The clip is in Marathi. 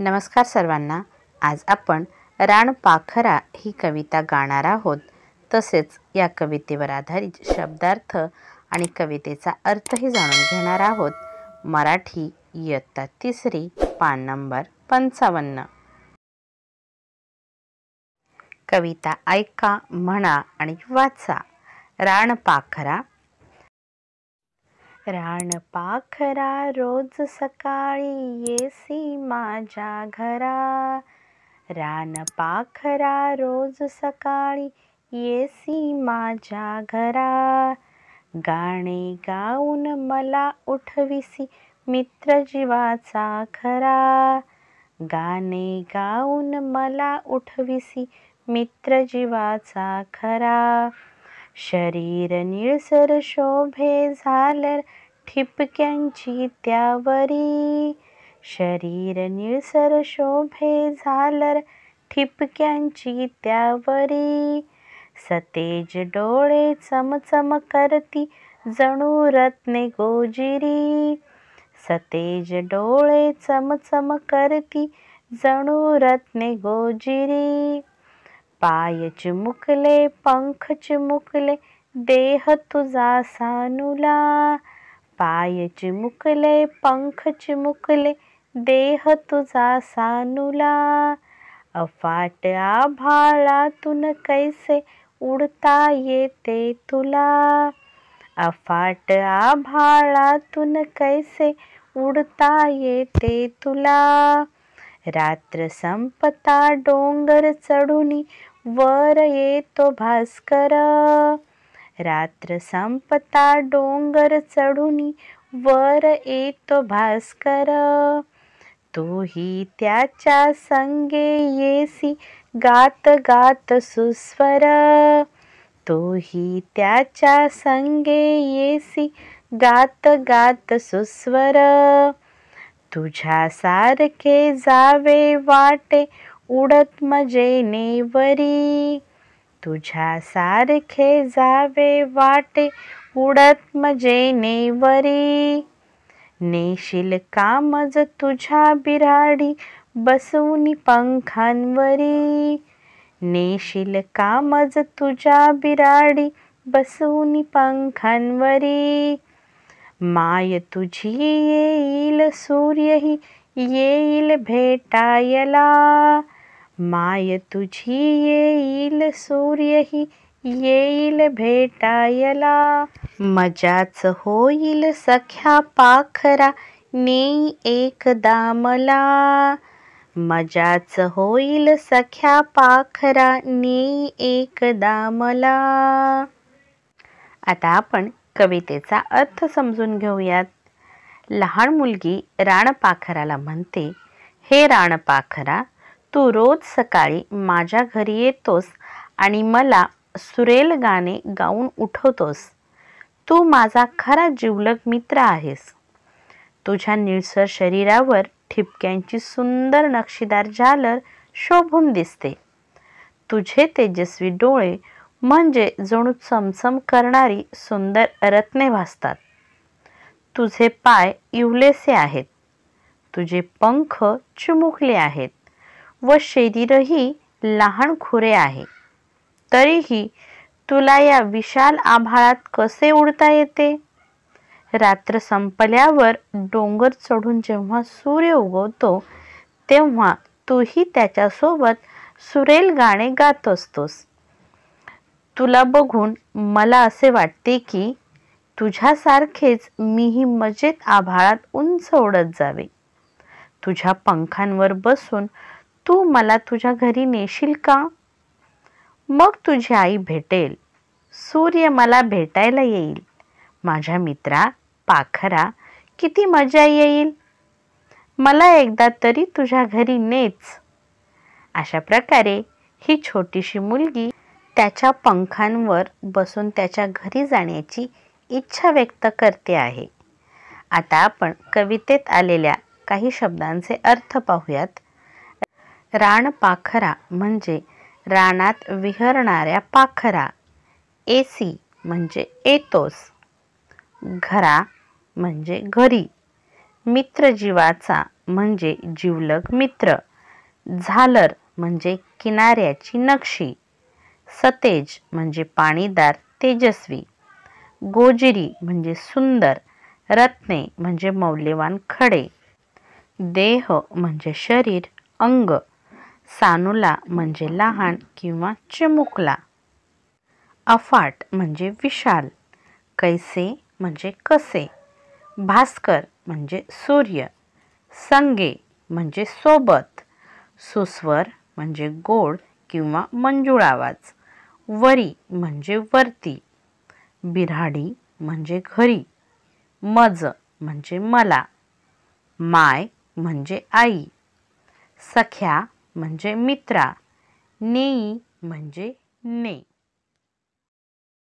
नमस्कार सर्वांना आज आपण पाखरा ही कविता गाणार आहोत तसेच या कवितेवर आधारित शब्दार्थ आणि कवितेचा अर्थही जाणून घेणार आहोत मराठी इयत्ता तिसरी पान नंबर पंचावन्न कविता ऐका म्हणा आणि वाचा पाखरा, रानपाखरा रोज सकाळी येसी माझ्या घरा रानपाखरा रोज सकाळी येसी माझ्या घरा गाणे गाऊन मला उठविसी मित्र जीवाचा खरा गाणे गाऊन मला उठविसी मित्र जीवाचा खरा शरीर निळसर शोभे झालर ठिपक्यांची त्यावरी शरीर निळसर शोभे झालर ठिपक्यांची त्यावरी सतेज डोळे चमचम करती जणू रत्ने गोजिरी सतेज डोळे चमचम करती जणू रत्ने गोजिरी पाय चिमुकले पंख चिमुकले देह तुझा सानुला पाय चिमुकले पंख चिमुकले देह तुझा सानुला अफाट आभाळातून कैसे उडता येते तुला अफाट आभाळातून कैसे उडता येते तुला रात्र संपता डोंगर चढूनी वर येतो भास्कर रात्र संपता डोंगर चढून वर येतो भास्कर तोही त्याच्या संगे येसी गात गात सुस्वर तोही त्याच्या संगे येसी गात गात सुस्वर सारखे जावे वाटे उडत मजेने वरी तुझ्या सारखे जावे वाटे उडत मजेने नेशिल नेशील कामज तुझ्या बिराडी बसून पंखांवरी नेशील कामज तुझ्या बिराडी बसून पंखांवरी माय तुझी येईल सूर्यही येईल भेटायला माय तुझी येईल सूर्यही येईल भेटायला मजाच होईल सख्या पाखरा नेई एक दामला. मजाच होईल सख्या पाखरा नेई एकदा मला आता आपण कवितेचा अर्थ समजून घेऊयात लहान मुलगी राणपाखराला म्हणते हे राणपाखरा तू रोज सकाळी माझ्या घरी येतोस आणि मला सुरेल गाणे गाऊन उठवतोस तू माझा खरा जिवलग मित्र आहेस तुझ्या निळसर शरीरावर ठिपक्यांची सुंदर नक्षीदार झालर शोभून दिसते तुझे तेजस्वी डोळे म्हणजे जणू चमचम करणारी सुंदर रत्ने भासतात तुझे पाय इवलेसे आहेत तुझे पंख चिमुकले आहेत व शरीरही लहान खुरे आहे तरीही तुला या विशाल आभाळात कसे उडता येते रात्र संपल्यावर डोंगर चढून जेव्हा सूर्य उगवतो तेव्हा तूही त्याच्यासोबत सुरेल गाणे गात असतोस तुला बघून मला असे वाटते की तुझ्यासारखेच मीही मजेत आभाळात उंच उडत जावे तुझ्या पंखांवर बसून तू मला तुझ्या घरी नेशील का मग तुझी आई भेटेल सूर्य मला भेटायला येईल माझ्या मित्रा पाखरा किती मजा येईल मला एकदा तरी तुझ्या घरी नेच अशा प्रकारे ही छोटीशी मुलगी त्याच्या पंखांवर बसून त्याच्या घरी जाण्याची इच्छा व्यक्त करते आहे आता आपण कवितेत आलेल्या काही शब्दांचे अर्थ पाहूयात रानपाखरा म्हणजे रानात विहरणाऱ्या पाखरा एसी म्हणजे एतोस घरा म्हणजे घरी मित्रजीवाचा म्हणजे जीवलग मित्र झालर म्हणजे किनाऱ्याची नक्षी सतेज म्हणजे पाणीदार तेजस्वी गोजिरी म्हणजे सुंदर रत्ने म्हणजे मौल्यवान खडे देह म्हणजे शरीर अंग सानुला म्हणजे लहान किंवा चिमुकला अफाट म्हणजे विशाल कैसे म्हणजे कसे भास्कर म्हणजे सूर्य संगे म्हणजे सोबत सुस्वर म्हणजे गोड किंवा मंजूळ आवाज वरी म्हणजे वरती बिराडी म्हणजे घरी मज म्हणजे मला माय म्हणजे आई सख्या म्हणजे मित्रा नेई म्हणजे ने